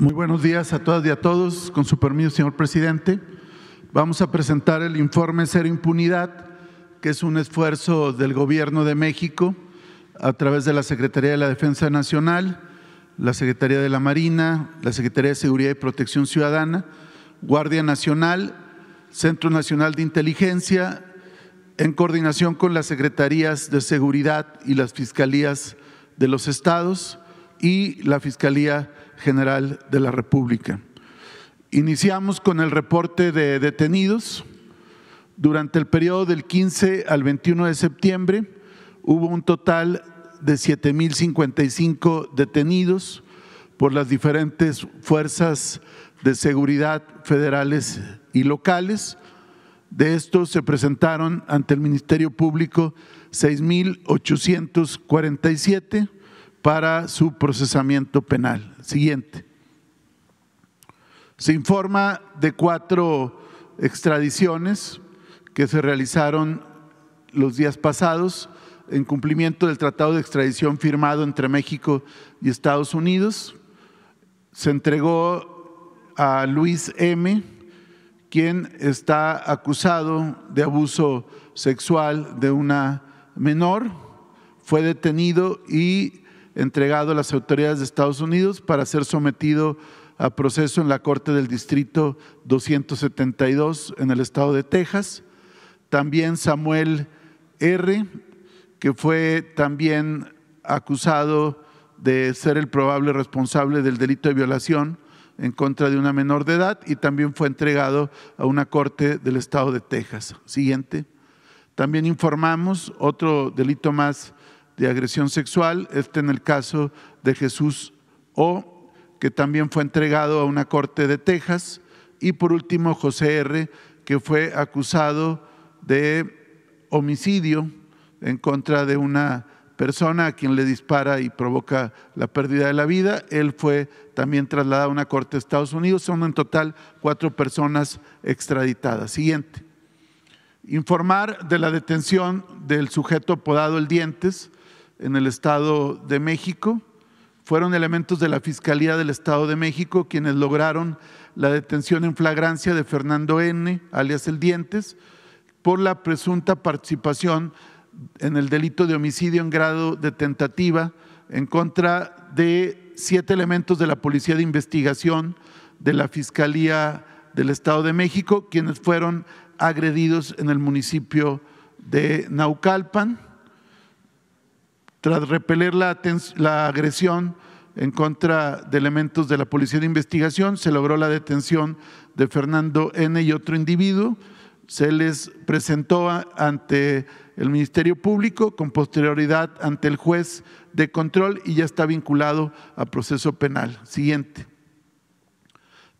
Muy buenos días a todas y a todos. Con su permiso, señor presidente, vamos a presentar el informe Cero Impunidad, que es un esfuerzo del Gobierno de México a través de la Secretaría de la Defensa Nacional, la Secretaría de la Marina, la Secretaría de Seguridad y Protección Ciudadana, Guardia Nacional, Centro Nacional de Inteligencia, en coordinación con las Secretarías de Seguridad y las Fiscalías de los Estados y la Fiscalía General de la República. Iniciamos con el reporte de detenidos. Durante el periodo del 15 al 21 de septiembre hubo un total de 7.055 detenidos por las diferentes fuerzas de seguridad federales y locales. De estos se presentaron ante el Ministerio Público 6.847 para su procesamiento penal. Siguiente. Se informa de cuatro extradiciones que se realizaron los días pasados en cumplimiento del tratado de extradición firmado entre México y Estados Unidos. Se entregó a Luis M., quien está acusado de abuso sexual de una menor, fue detenido y entregado a las autoridades de Estados Unidos para ser sometido a proceso en la Corte del Distrito 272 en el estado de Texas. También Samuel R., que fue también acusado de ser el probable responsable del delito de violación en contra de una menor de edad y también fue entregado a una corte del estado de Texas. Siguiente. También informamos otro delito más de agresión sexual, este en el caso de Jesús O, que también fue entregado a una corte de Texas, y por último José R., que fue acusado de homicidio en contra de una persona a quien le dispara y provoca la pérdida de la vida. Él fue también trasladado a una corte de Estados Unidos. Son en total cuatro personas extraditadas. Siguiente. Informar de la detención del sujeto apodado El Dientes, en el Estado de México. Fueron elementos de la Fiscalía del Estado de México quienes lograron la detención en flagrancia de Fernando N., alias El Dientes, por la presunta participación en el delito de homicidio en grado de tentativa en contra de siete elementos de la Policía de Investigación de la Fiscalía del Estado de México, quienes fueron agredidos en el municipio de Naucalpan. Tras repeler la, agresión en contra de elementos de la Policía de Investigación, se logró la detención de Fernando N. y otro individuo. Se les presentó ante el Ministerio Público, con posterioridad ante el juez de control y ya está vinculado a proceso penal. Siguiente.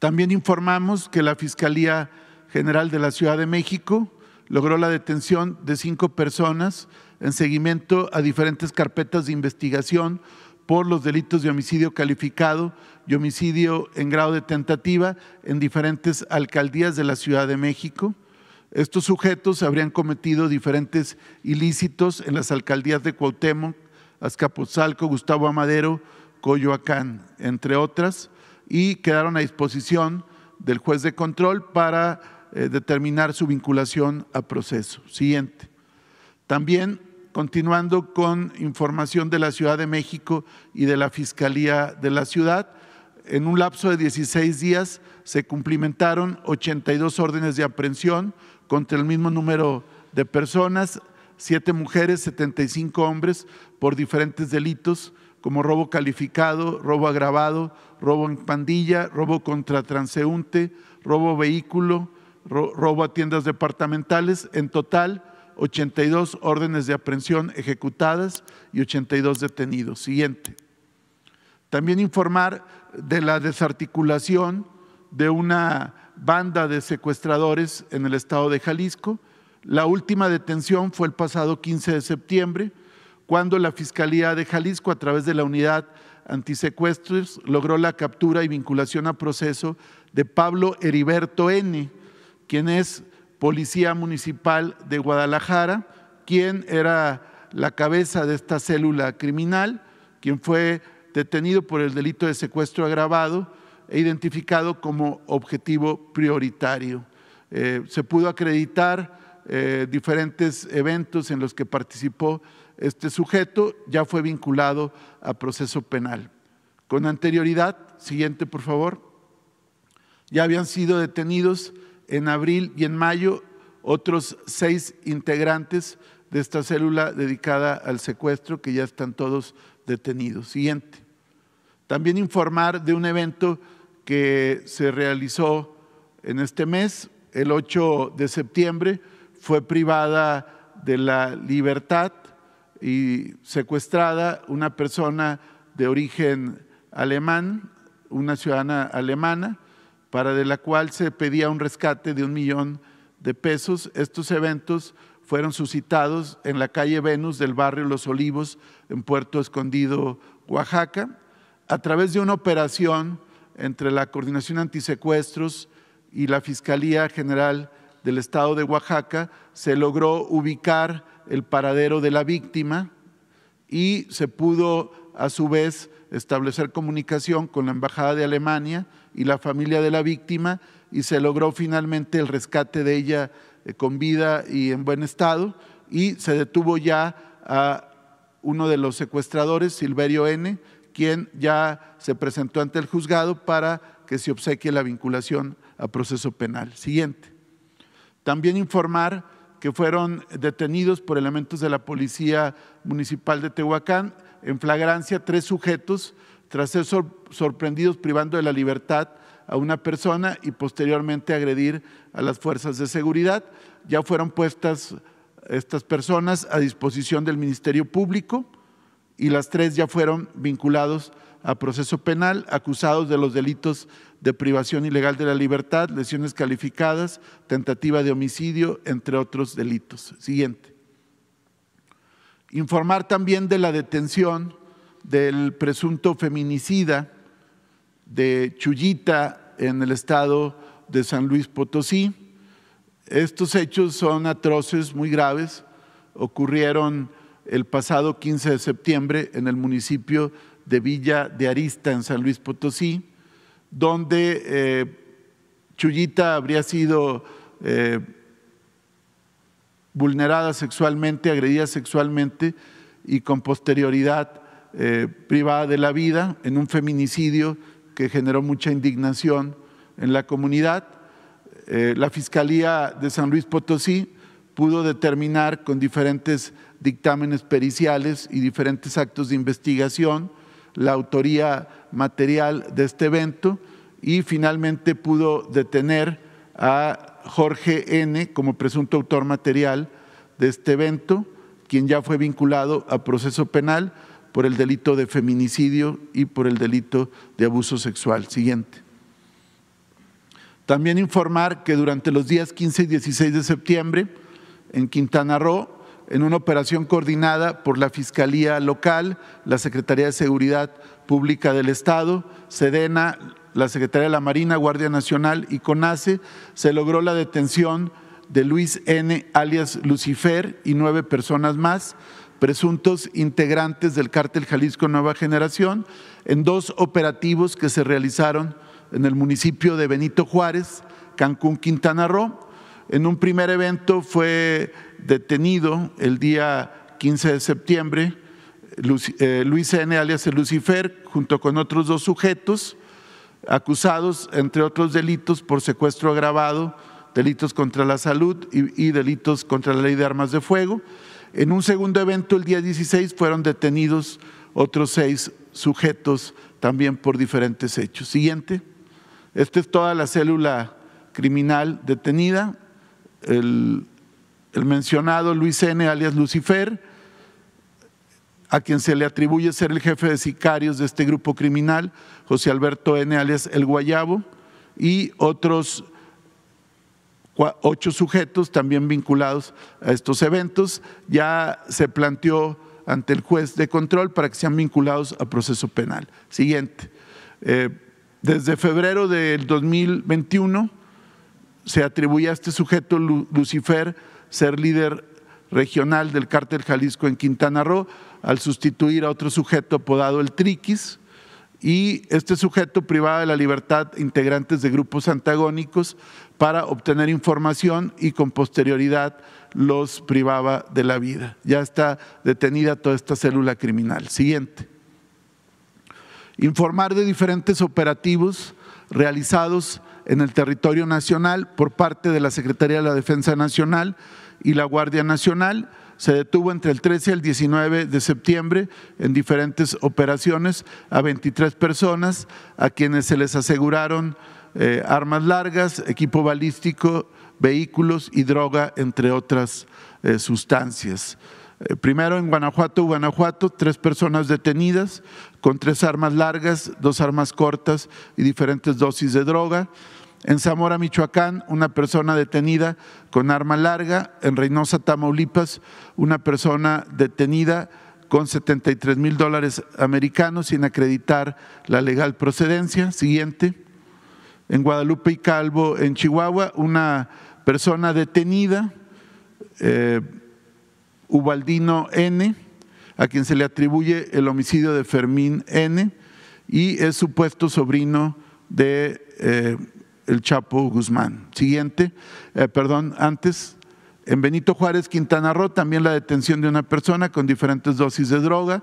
También informamos que la Fiscalía General de la Ciudad de México logró la detención de cinco personas en seguimiento a diferentes carpetas de investigación por los delitos de homicidio calificado y homicidio en grado de tentativa en diferentes alcaldías de la Ciudad de México. Estos sujetos habrían cometido diferentes ilícitos en las alcaldías de Cuauhtémoc, Azcapotzalco, Gustavo Amadero, Coyoacán, entre otras, y quedaron a disposición del juez de control para eh, determinar su vinculación a proceso. Siguiente. También continuando con información de la Ciudad de México y de la Fiscalía de la Ciudad, en un lapso de 16 días se cumplimentaron 82 órdenes de aprehensión contra el mismo número de personas, siete mujeres, 75 hombres, por diferentes delitos como robo calificado, robo agravado, robo en pandilla, robo contra transeúnte, robo vehículo, robo a tiendas departamentales, en total 82 órdenes de aprehensión ejecutadas y 82 detenidos. Siguiente. También informar de la desarticulación de una banda de secuestradores en el estado de Jalisco. La última detención fue el pasado 15 de septiembre, cuando la Fiscalía de Jalisco, a través de la unidad antisecuestros, logró la captura y vinculación a proceso de Pablo Heriberto N., quien es policía municipal de Guadalajara, quien era la cabeza de esta célula criminal, quien fue detenido por el delito de secuestro agravado e identificado como objetivo prioritario. Eh, se pudo acreditar eh, diferentes eventos en los que participó este sujeto, ya fue vinculado a proceso penal. Con anterioridad, siguiente por favor, ya habían sido detenidos en abril y en mayo otros seis integrantes de esta célula dedicada al secuestro que ya están todos detenidos. Siguiente. También informar de un evento que se realizó en este mes, el 8 de septiembre, fue privada de la libertad y secuestrada una persona de origen alemán, una ciudadana alemana, para de la cual se pedía un rescate de un millón de pesos. Estos eventos fueron suscitados en la calle Venus del barrio Los Olivos, en Puerto Escondido, Oaxaca, a través de una operación entre la Coordinación Antisecuestros y la Fiscalía General del Estado de Oaxaca, se logró ubicar el paradero de la víctima y se pudo a su vez establecer comunicación con la Embajada de Alemania y la familia de la víctima y se logró finalmente el rescate de ella eh, con vida y en buen estado y se detuvo ya a uno de los secuestradores, Silverio N., quien ya se presentó ante el juzgado para que se obsequie la vinculación a proceso penal. Siguiente. También informar que fueron detenidos por elementos de la Policía Municipal de Tehuacán en flagrancia tres sujetos tras ser sorprendidos privando de la libertad a una persona y posteriormente agredir a las fuerzas de seguridad. Ya fueron puestas estas personas a disposición del Ministerio Público y las tres ya fueron vinculados a proceso penal, acusados de los delitos de privación ilegal de la libertad, lesiones calificadas, tentativa de homicidio, entre otros delitos. Siguiente informar también de la detención del presunto feminicida de Chullita en el estado de San Luis Potosí. Estos hechos son atroces, muy graves, ocurrieron el pasado 15 de septiembre en el municipio de Villa de Arista, en San Luis Potosí, donde eh, Chullita habría sido eh, vulnerada sexualmente, agredida sexualmente y con posterioridad eh, privada de la vida en un feminicidio que generó mucha indignación en la comunidad. Eh, la Fiscalía de San Luis Potosí pudo determinar con diferentes dictámenes periciales y diferentes actos de investigación la autoría material de este evento y finalmente pudo detener a Jorge N. como presunto autor material de este evento, quien ya fue vinculado a proceso penal por el delito de feminicidio y por el delito de abuso sexual. Siguiente. También informar que durante los días 15 y 16 de septiembre, en Quintana Roo, en una operación coordinada por la Fiscalía Local, la Secretaría de Seguridad Pública del Estado, Sedena, la Secretaría de la Marina, Guardia Nacional y CONACE, se logró la detención de Luis N., alias Lucifer, y nueve personas más, presuntos integrantes del cártel Jalisco Nueva Generación, en dos operativos que se realizaron en el municipio de Benito Juárez, Cancún, Quintana Roo. En un primer evento fue detenido el día 15 de septiembre eh, Luis N., alias Lucifer, junto con otros dos sujetos acusados, entre otros delitos, por secuestro agravado, delitos contra la salud y, delitos contra la ley de armas de fuego. En un segundo evento, el día 16, fueron detenidos otros seis sujetos también por diferentes hechos. Siguiente. Esta es toda la célula criminal detenida. El, el mencionado Luis N., alias Lucifer, a quien se le atribuye ser el jefe de sicarios de este grupo criminal, José Alberto N. alias El Guayabo, y otros ocho sujetos también vinculados a estos eventos. Ya se planteó ante el juez de control para que sean vinculados a proceso penal. Siguiente. Eh, desde febrero del 2021 se atribuye a este sujeto Lucifer ser líder regional del cártel Jalisco en Quintana Roo, al sustituir a otro sujeto apodado el Triquis, y este sujeto privaba de la libertad integrantes de grupos antagónicos para obtener información y con posterioridad los privaba de la vida. Ya está detenida toda esta célula criminal. Siguiente. Informar de diferentes operativos realizados en el territorio nacional por parte de la Secretaría de la Defensa Nacional y la Guardia Nacional. Se detuvo entre el 13 y el 19 de septiembre en diferentes operaciones a 23 personas a quienes se les aseguraron eh, armas largas, equipo balístico, vehículos y droga, entre otras eh, sustancias. Eh, primero en Guanajuato, Guanajuato, tres personas detenidas con tres armas largas, dos armas cortas y diferentes dosis de droga. En Zamora, Michoacán, una persona detenida con arma larga. En Reynosa, Tamaulipas, una persona detenida con 73 mil dólares americanos sin acreditar la legal procedencia. Siguiente. En Guadalupe y Calvo, en Chihuahua, una persona detenida, eh, Ubaldino N., a quien se le atribuye el homicidio de Fermín N., y es supuesto sobrino de eh, el Chapo Guzmán. Siguiente, eh, perdón, antes, en Benito Juárez, Quintana Roo, también la detención de una persona con diferentes dosis de droga.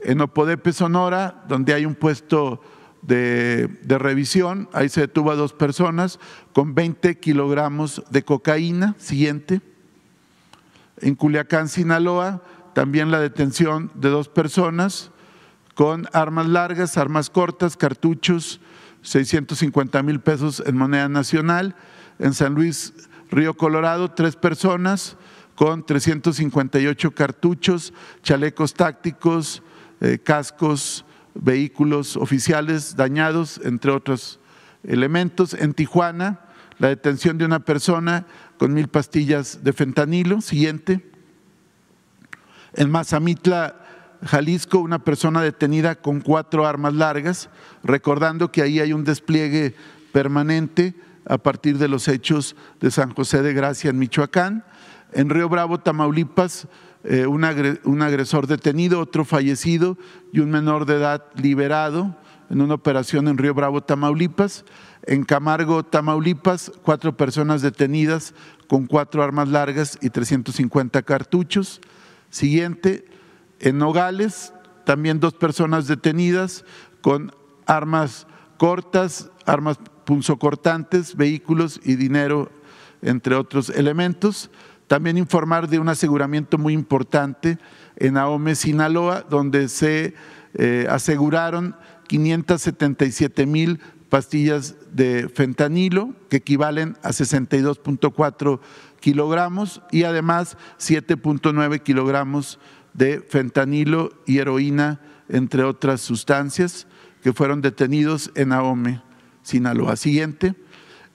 En Opodepe, Sonora, donde hay un puesto de, de revisión, ahí se detuvo a dos personas con 20 kilogramos de cocaína. Siguiente. En Culiacán, Sinaloa, también la detención de dos personas con armas largas, armas cortas, cartuchos, 650 mil pesos en moneda nacional. En San Luis, Río Colorado, tres personas con 358 cartuchos, chalecos tácticos, eh, cascos, vehículos oficiales dañados, entre otros elementos. En Tijuana, la detención de una persona con mil pastillas de fentanilo. Siguiente. En Mazamitla, Jalisco, una persona detenida con cuatro armas largas, recordando que ahí hay un despliegue permanente a partir de los hechos de San José de Gracia en Michoacán. En Río Bravo, Tamaulipas, eh, un agresor detenido, otro fallecido y un menor de edad liberado en una operación en Río Bravo, Tamaulipas. En Camargo, Tamaulipas, cuatro personas detenidas con cuatro armas largas y 350 cartuchos. Siguiente, en Nogales, también dos personas detenidas con armas cortas, armas punzocortantes, vehículos y dinero, entre otros elementos. También informar de un aseguramiento muy importante en Ahome, Sinaloa, donde se eh, aseguraron 577 mil pastillas de fentanilo, que equivalen a 62.4 kilogramos, y además 7.9 kilogramos de fentanilo y heroína, entre otras sustancias, que fueron detenidos en Ahome, Sinaloa. Siguiente,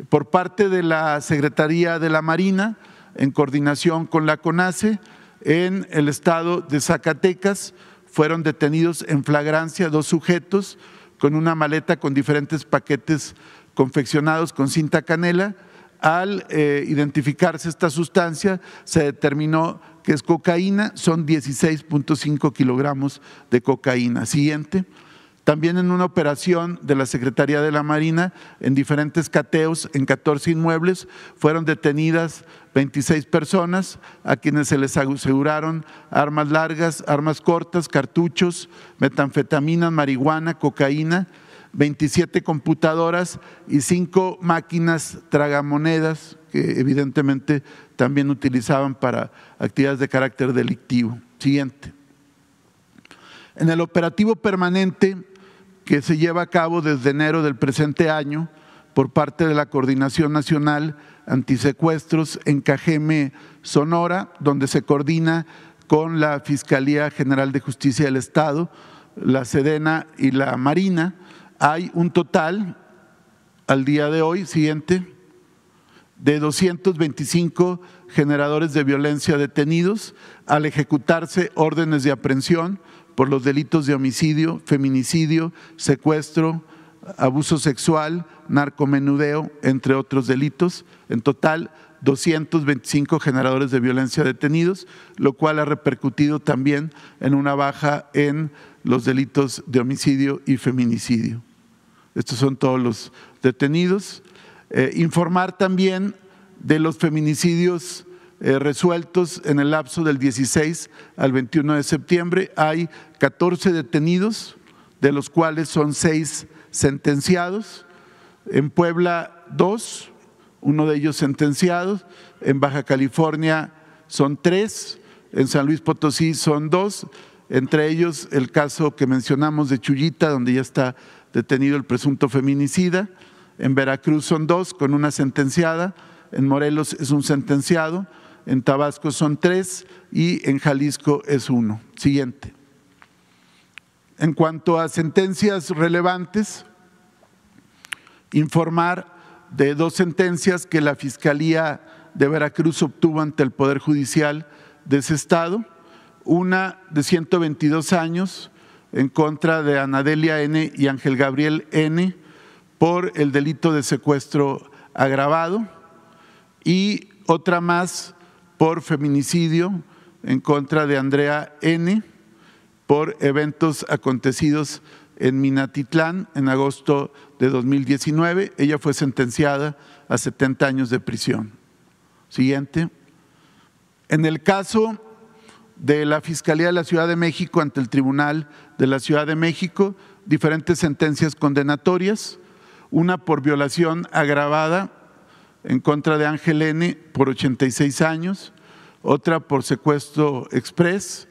por parte de la Secretaría de la Marina, en coordinación con la CONACE, en el estado de Zacatecas, fueron detenidos en flagrancia dos sujetos con una maleta con diferentes paquetes confeccionados con cinta canela. Al eh, identificarse esta sustancia, se determinó que es cocaína, son 16.5 kilogramos de cocaína. Siguiente. También en una operación de la Secretaría de la Marina, en diferentes cateos, en 14 inmuebles, fueron detenidas 26 personas a quienes se les aseguraron armas largas, armas cortas, cartuchos, metanfetaminas, marihuana, cocaína, 27 computadoras y 5 máquinas tragamonedas, que evidentemente también utilizaban para actividades de carácter delictivo. Siguiente. En el operativo permanente que se lleva a cabo desde enero del presente año por parte de la Coordinación Nacional Antisecuestros en Cajeme, Sonora, donde se coordina con la Fiscalía General de Justicia del Estado, la Sedena y la Marina, hay un total al día de hoy, siguiente, de 225 generadores de violencia detenidos al ejecutarse órdenes de aprehensión por los delitos de homicidio, feminicidio, secuestro, abuso sexual, narcomenudeo, entre otros delitos. En total, 225 generadores de violencia detenidos, lo cual ha repercutido también en una baja en los delitos de homicidio y feminicidio. Estos son todos los detenidos. Eh, informar también de los feminicidios eh, resueltos en el lapso del 16 al 21 de septiembre. Hay 14 detenidos, de los cuales son seis sentenciados. En Puebla, dos, uno de ellos sentenciado. En Baja California son tres, en San Luis Potosí son dos, entre ellos el caso que mencionamos de Chullita, donde ya está detenido el presunto feminicida. En Veracruz son dos con una sentenciada, en Morelos es un sentenciado, en Tabasco son tres y en Jalisco es uno. Siguiente. En cuanto a sentencias relevantes, informar de dos sentencias que la Fiscalía de Veracruz obtuvo ante el Poder Judicial de ese estado, una de 122 años en contra de Anadelia N y Ángel Gabriel N por el delito de secuestro agravado y otra más por feminicidio en contra de Andrea N. por eventos acontecidos en Minatitlán en agosto de 2019. Ella fue sentenciada a 70 años de prisión. Siguiente. En el caso de la Fiscalía de la Ciudad de México ante el Tribunal de la Ciudad de México, diferentes sentencias condenatorias una por violación agravada en contra de Ángel N por 86 años, otra por secuestro express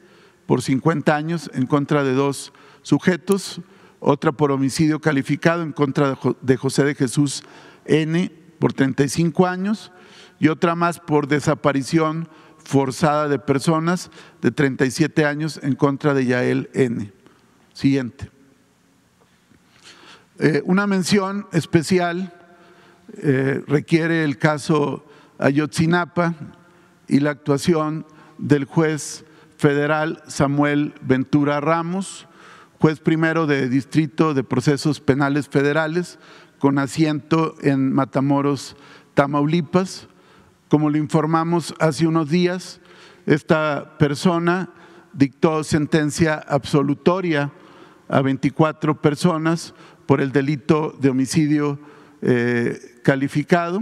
por 50 años en contra de dos sujetos, otra por homicidio calificado en contra de José de Jesús N por 35 años y otra más por desaparición forzada de personas de 37 años en contra de Yael N. Siguiente. Eh, una mención especial eh, requiere el caso Ayotzinapa y la actuación del juez federal Samuel Ventura Ramos, juez primero de Distrito de Procesos Penales Federales, con asiento en Matamoros, Tamaulipas. Como lo informamos hace unos días, esta persona dictó sentencia absolutoria a 24 personas por el delito de homicidio eh, calificado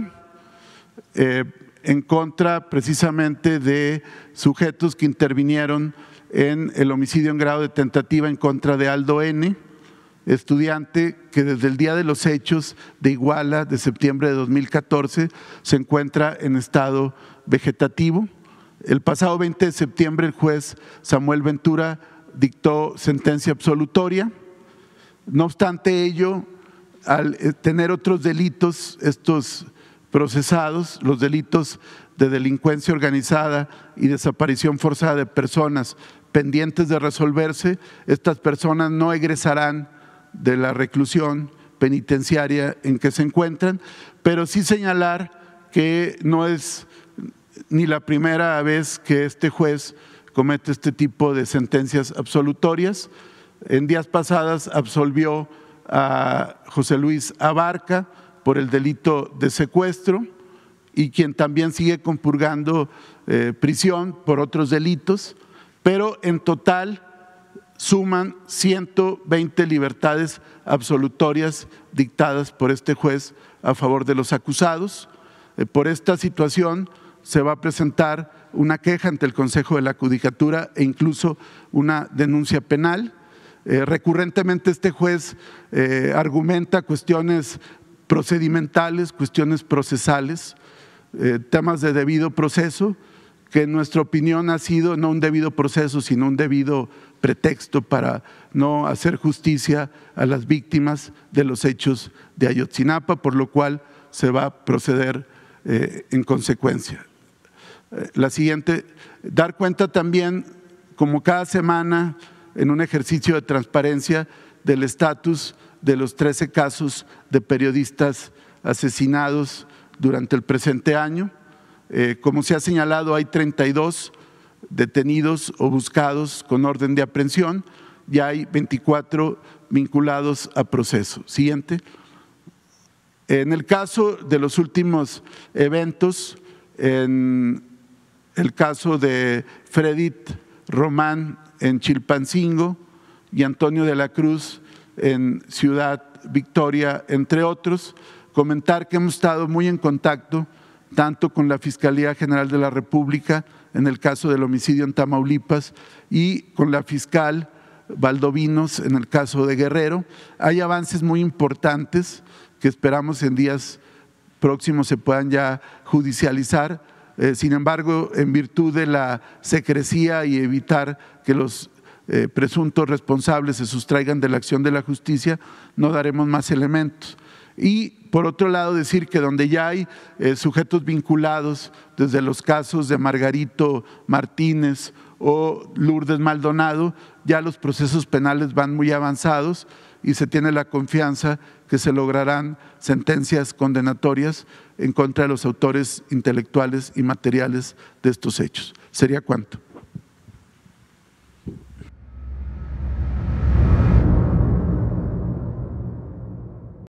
eh, en contra precisamente de sujetos que intervinieron en el homicidio en grado de tentativa en contra de Aldo N., estudiante que desde el día de los hechos de Iguala de septiembre de 2014 se encuentra en estado vegetativo. El pasado 20 de septiembre el juez Samuel Ventura dictó sentencia absolutoria no obstante ello, al eh, tener otros delitos, estos procesados, los delitos de delincuencia organizada y desaparición forzada de personas pendientes de resolverse, estas personas no egresarán de la reclusión penitenciaria en que se encuentran, pero sí señalar que no es ni la primera vez que este juez comete este tipo de sentencias absolutorias. En días pasadas absolvió a José Luis Abarca por el delito de secuestro y quien también sigue compurgando eh, prisión por otros delitos, pero en total suman 120 libertades absolutorias dictadas por este juez a favor de los acusados. Eh, por esta situación se va a presentar una queja ante el Consejo de la Judicatura e incluso una denuncia penal. Eh, recurrentemente este juez eh, argumenta cuestiones procedimentales, cuestiones procesales, eh, temas de debido proceso, que en nuestra opinión ha sido no un debido proceso, sino un debido pretexto para no hacer justicia a las víctimas de los hechos de Ayotzinapa, por lo cual se va a proceder en consecuencia. la siguiente, dar cuenta también, como cada semana, en un ejercicio de transparencia del estatus de los 13 casos de periodistas asesinados durante el presente año. Eh, como se ha señalado, hay 32 detenidos o buscados con orden de aprehensión y hay 24 vinculados a proceso. Siguiente. En el caso de los últimos eventos, en el caso de Fredit Román en Chilpancingo y Antonio de la Cruz en Ciudad Victoria, entre otros. Comentar que hemos estado muy en contacto tanto con la Fiscalía General de la República en el caso del homicidio en Tamaulipas y con la fiscal Valdovinos en el caso de Guerrero. Hay avances muy importantes que esperamos en días próximos se puedan ya judicializar eh, sin embargo, en virtud de la secrecía y evitar que los eh, presuntos responsables se sustraigan de la acción de la justicia, no daremos más elementos. Y por otro lado, decir que donde ya hay eh, sujetos vinculados, desde los casos de Margarito Martínez o Lourdes Maldonado, ya los procesos penales van muy avanzados y se tiene la confianza que se lograrán sentencias condenatorias en contra de los autores intelectuales y materiales de estos hechos. ¿Sería cuánto?